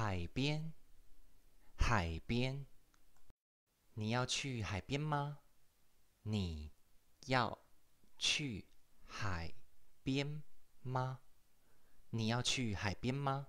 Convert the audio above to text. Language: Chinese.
海边，海边，你要去海边吗？你要去海边吗？你要去海边吗？